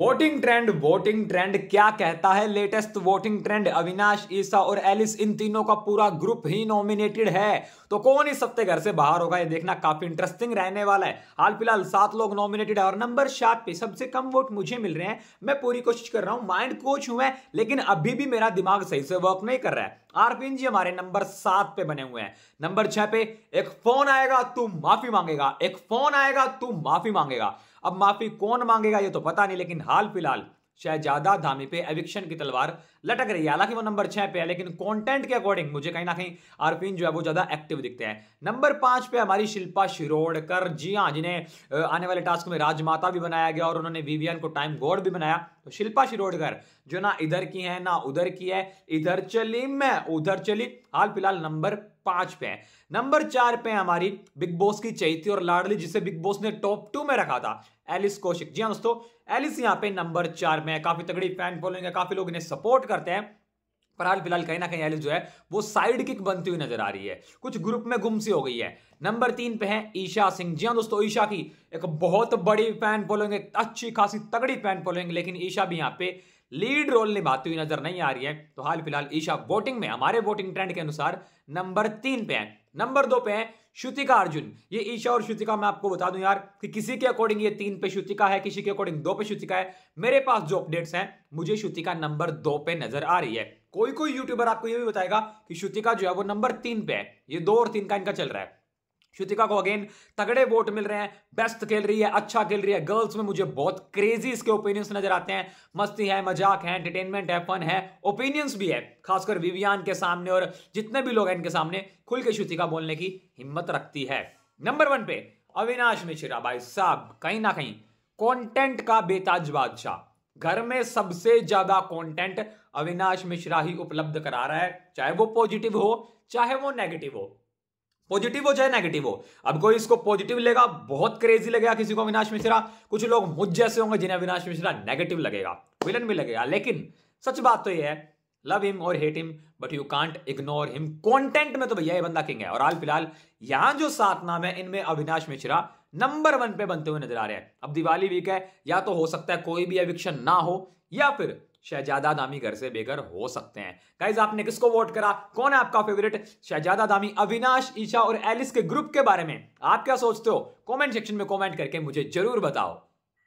voting trend voting trend क्या कहता है latest voting trend Avinash Eisha और एलिस इन तीनों का पूरा ग्रुप ही नॉमिनेटेड है तो कौन इस हफ्ते घर से बाहर होगा ये देखना काफी इंटरेस्टिंग रहने वाला है हाल फिलहाल सात लोग नॉमिनेटेड है और नंबर सात पे सबसे कम वोट मुझे मिल रहे हैं मैं पूरी कोशिश कर रहा हूं माइंड कोच हूं मैं लेकिन अभी भी मेरा दिमाग सही से वर्क नहीं कर रहा है हारपिन जी हमारे नंबर सात पे बने हुए हैं नंबर छह पे एक फोन आएगा तू माफी मांगेगा एक फोन आएगा तू माफी मांगेगा अब माफी कौन मांगेगा ये तो पता नहीं लेकिन हाल फिलहाल शहजादा धामी पे एविक्शन की तलवार लटक रही है हालांकि वो नंबर छह पे है लेकिन कंटेंट के अकॉर्डिंग मुझे कहीं ना कहीं आरपीन जो है वो ज्यादा एक्टिव दिखते हैं नंबर पांच पे हमारी शिल्पा शिरोडकर जी हाँ जिन्हें आने वाले टास्क में राजमाता भी बनाया गया और उन्होंने वीवीएन को टाइम गॉड भी बनाया तो शिल्पा शिरोडकर जो ना इधर की है ना उधर की है इधर चली मैं उधर चली हाल फिलहाल नंबर पांच पे है नंबर चार पे हमारी बिग बॉस की चैती और लाडली जिसे बिग बॉस ने टॉप टू में रखा था एलिस कौशिक जी हाँ दोस्तों एलिस यहाँ पे नंबर चार में है काफी तगड़ी फैन फॉलोइंग है काफी लोग इन्हें सपोर्ट कर करते हैं पर हाल फिलहाल कहीं ना कहीं एलिस जो है वो साइड किक बनती हुई नजर आ रही है कुछ ग्रुप में गुम सी हो गई है नंबर तीन पे है ईशा सिंह जी हाँ दोस्तों ईशा की एक बहुत बड़ी फैन फॉलोइंग एक अच्छी खासी तगड़ी फैन फॉलोइंग लेकिन ईशा भी यहाँ पे लीड रोल निभाती हुई नजर नहीं आ रही है तो हाल फिलहाल ईशा वोटिंग में हमारे वोटिंग ट्रेंड के अनुसार नंबर तीन पे है नंबर दो पे है श्रुतिका अर्जुन ये ईशा और श्रुतिका मैं आपको बता दूं यार कि किसी के अकॉर्डिंग ये तीन पे श्रुतिका है किसी के अकॉर्डिंग दो पे श्रुतिका है मेरे पास जो अपडेट्स हैं मुझे श्रुतिका नंबर दो पे नजर आ रही है कोई कोई यूट्यूबर आपको ये भी बताएगा कि श्रुतिका जो है वो नंबर तीन पे है ये दो और तीन का इनका चल रहा है श्रुतिका को अगेन तगड़े वोट मिल रहे हैं बेस्ट खेल रही है अच्छा खेल रही है गर्ल्स में मुझे बहुत क्रेजी इसके ओपिनियंस नजर आते हैं मस्ती है मजाक है एंटरटेनमेंट है फन है ओपिनियंस भी है खासकर विवियान के सामने और जितने भी लोग हैं इनके सामने खुल के श्रुतिका बोलने की हिम्मत रखती है नंबर वन पे अविनाश मिश्रा भाई साहब कहीं ना कहीं कॉन्टेंट का बेताज बादशाह घर में सबसे ज्यादा कॉन्टेंट अविनाश मिश्रा ही उपलब्ध करा रहा है चाहे वो पॉजिटिव हो चाहे वो नेगेटिव हो पॉजिटिव हो चाहे नेगेटिव हो अब कोई इसको पॉजिटिव लेगा बहुत क्रेजी लगेगा किसी को अविनाश मिश्रा कुछ लोग मुझ जैसे होंगे जिन्हें अविनाश मिश्रा नेगेटिव लगेगा विलन भी लगेगा लेकिन सच बात तो यह है लव हिम और hate him but you can't ignore him content में तो भैया ये बंदा किंग है और हाल फिलहाल यहां जो सात नाम है इनमें अविनाश मिश्रा नंबर वन पे बनते हुए नजर आ रहे हैं अब दिवाली वीक है या तो हो सकता है कोई भी एविक्शन ना हो या फिर शहजादा दामी घर से बेघर हो सकते हैं गाइज आपने किसको वोट करा कौन है आपका फेवरेट शहजादा दामी अविनाश ईशा और एलिस के ग्रुप के बारे में आप क्या सोचते हो कमेंट सेक्शन में कमेंट करके मुझे जरूर बताओ